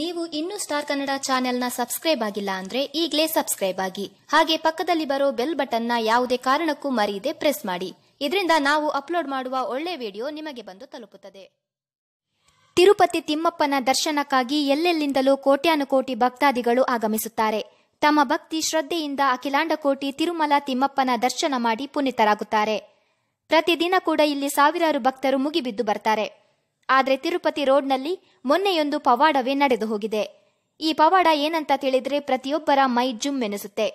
ನೀವು ಇನ್ನೂ ಸ್ಟಾರ್ ಕನ್ನಡ ಚಾನೆಲ್ನ ಸಬ್ಸ್ಕ್ರೈಬ್ ಆಗಿಲ್ಲ ಅಂದ್ರೆ ಈಗಲೇ ಸಬ್ಸ್ಕ್ರೈಬ್ ಆಗಿ ಹಾಗೆ ಪಕ್ಕದಲ್ಲಿ ಬರೋ ಬೆಲ್ ಬಟನ್ನ ಯಾವುದೇ ಕಾರಣಕ್ಕೂ ಮರೆಯದೆ ಪ್ರೆಸ್ ಮಾಡಿ ಇದರಿಂದ ನಾವು ಅಪ್ಲೋಡ್ ಮಾಡುವ ಒಳ್ಳೆ ವಿಡಿಯೋ ನಿಮಗೆ ಬಂದು ತಲುಪುತ್ತದೆ ತಿರುಪತಿ ತಿಮ್ಮಪ್ಪನ ದರ್ಶನಕ್ಕಾಗಿ ಎಲ್ಲೆಲ್ಲಿಂದಲೂ ಕೋಟ್ಯಾನುಕೋಟಿ ಭಕ್ತಾದಿಗಳು ಆಗಮಿಸುತ್ತಾರೆ ತಮ್ಮ ಭಕ್ತಿ ಶ್ರದ್ಧೆಯಿಂದ ಕೋಟಿ ತಿರುಮಲ ತಿಮ್ಮಪ್ಪನ ದರ್ಶನ ಮಾಡಿ ಪುನೀತರಾಗುತ್ತಾರೆ ಪ್ರತಿದಿನ ಕೂಡ ಇಲ್ಲಿ ಸಾವಿರಾರು ಭಕ್ತರು ಮುಗಿಬಿದ್ದು ಬರ್ತಾರೆ ಆದರೆ ತಿರುಪತಿ ರೋಡ್ನಲ್ಲಿ ಮೊನ್ನೆಯೊಂದು ಪವಾಡವೇ ನಡೆದು ಹೋಗಿದೆ ಈ ಪವಾಡ ಏನಂತ ತಿಳಿದ್ರೆ ಪ್ರತಿಯೊಬ್ಬರ ಮೈ ಜುಮ್ ಎನಿಸುತ್ತೆ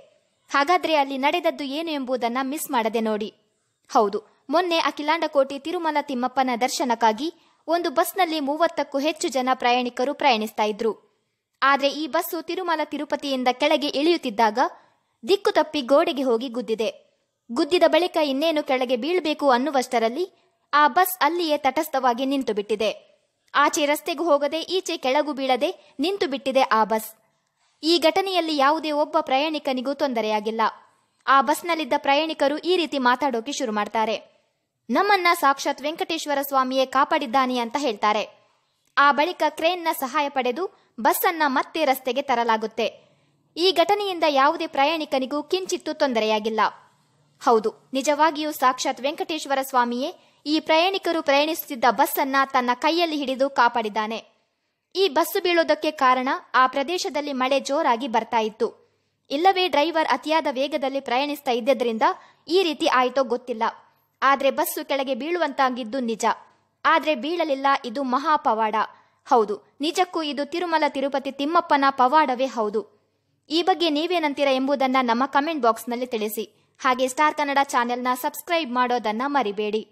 ಹಾಗಾದ್ರೆ ಅಲ್ಲಿ ನಡೆದದ್ದು ಏನು ಎಂಬುದನ್ನ ಮಿಸ್ ಮಾಡದೆ ನೋಡಿ ಹೌದು ಮೊನ್ನೆ ಕೋಟಿ ತಿರುಮಲ ತಿಮ್ಮಪ್ಪನ ದರ್ಶನಕ್ಕಾಗಿ ಒಂದು ಬಸ್ನಲ್ಲಿ ಮೂವತ್ತಕ್ಕೂ ಹೆಚ್ಚು ಜನ ಪ್ರಯಾಣಿಕರು ಪ್ರಯಾಣಿಸ್ತಾ ಇದ್ರು ಆದ್ರೆ ಈ ಬಸ್ಸು ತಿರುಮಲ ತಿರುಪತಿಯಿಂದ ಕೆಳಗೆ ಇಳಿಯುತ್ತಿದ್ದಾಗ ದಿಕ್ಕು ತಪ್ಪಿ ಗೋಡೆಗೆ ಹೋಗಿ ಗುದ್ದಿದೆ ಗುದ್ದಿದ ಬಳಿಕ ಇನ್ನೇನು ಕೆಳಗೆ ಬೀಳ್ಬೇಕು ಅನ್ನುವಷ್ಟರಲ್ಲಿ ಆ ಬಸ್ ಅಲ್ಲಿಯೇ ತಟಸ್ಥವಾಗಿ ನಿಂತು ಬಿಟ್ಟಿದೆ ಆಚೆ ರಸ್ತೆಗೂ ಹೋಗದೆ ಈಚೆ ಕೆಳಗು ಬೀಳದೆ ನಿಂತು ಬಿಟ್ಟಿದೆ ಆ ಬಸ್ ಈ ಘಟನೆಯಲ್ಲಿ ಯಾವುದೇ ಒಬ್ಬ ಪ್ರಯಾಣಿಕನಿಗೂ ತೊಂದರೆಯಾಗಿಲ್ಲ ಆ ಬಸ್ನಲ್ಲಿದ್ದ ಪ್ರಯಾಣಿಕರು ಈ ರೀತಿ ಮಾತಾಡೋಕೆ ಶುರು ಮಾಡ್ತಾರೆ ನಮ್ಮನ್ನ ಸಾಕ್ಷಾತ್ ವೆಂಕಟೇಶ್ವರ ಸ್ವಾಮಿಯೇ ಕಾಪಾಡಿದ್ದಾನೆ ಅಂತ ಹೇಳ್ತಾರೆ ಆ ಬಳಿಕ ಕ್ರೇನ್ನ ಸಹಾಯ ಪಡೆದು ಅನ್ನ ಮತ್ತೆ ರಸ್ತೆಗೆ ತರಲಾಗುತ್ತೆ ಈ ಘಟನೆಯಿಂದ ಯಾವುದೇ ಪ್ರಯಾಣಿಕನಿಗೂ ಕಿಂಚಿತ್ತೂ ತೊಂದರೆಯಾಗಿಲ್ಲ ಹೌದು ನಿಜವಾಗಿಯೂ ಸಾಕ್ಷಾತ್ ವೆಂಕಟೇಶ್ವರ ಸ್ವಾಮಿಯೇ ಈ ಪ್ರಯಾಣಿಕರು ಪ್ರಯಾಣಿಸುತ್ತಿದ್ದ ಅನ್ನ ತನ್ನ ಕೈಯಲ್ಲಿ ಹಿಡಿದು ಕಾಪಾಡಿದ್ದಾನೆ ಈ ಬಸ್ಸು ಬೀಳೋದಕ್ಕೆ ಕಾರಣ ಆ ಪ್ರದೇಶದಲ್ಲಿ ಮಳೆ ಜೋರಾಗಿ ಬರ್ತಾ ಇತ್ತು ಇಲ್ಲವೇ ಡ್ರೈವರ್ ಅತಿಯಾದ ವೇಗದಲ್ಲಿ ಪ್ರಯಾಣಿಸ್ತಾ ಇದ್ದರಿಂದ ಈ ರೀತಿ ಆಯಿತೋ ಗೊತ್ತಿಲ್ಲ ಆದ್ರೆ ಬಸ್ಸು ಕೆಳಗೆ ಬೀಳುವಂತಾಗಿದ್ದು ನಿಜ ಆದ್ರೆ ಬೀಳಲಿಲ್ಲ ಇದು ಮಹಾ ಪವಾಡ ಹೌದು ನಿಜಕ್ಕೂ ಇದು ತಿರುಮಲ ತಿರುಪತಿ ತಿಮ್ಮಪ್ಪನ ಪವಾಡವೇ ಹೌದು ಈ ಬಗ್ಗೆ ನೀವೇನಂತೀರ ಎಂಬುದನ್ನ ನಮ್ಮ ಕಮೆಂಟ್ ಬಾಕ್ಸ್ನಲ್ಲಿ ತಿಳಿಸಿ ಹಾಗೆ ಸ್ಟಾರ್ ಕನ್ನಡ ಚಾನೆಲ್ನ ಸಬ್ಸ್ಕ್ರೈಬ್ ಮಾಡೋದನ್ನ ಮರಿಬೇಡಿ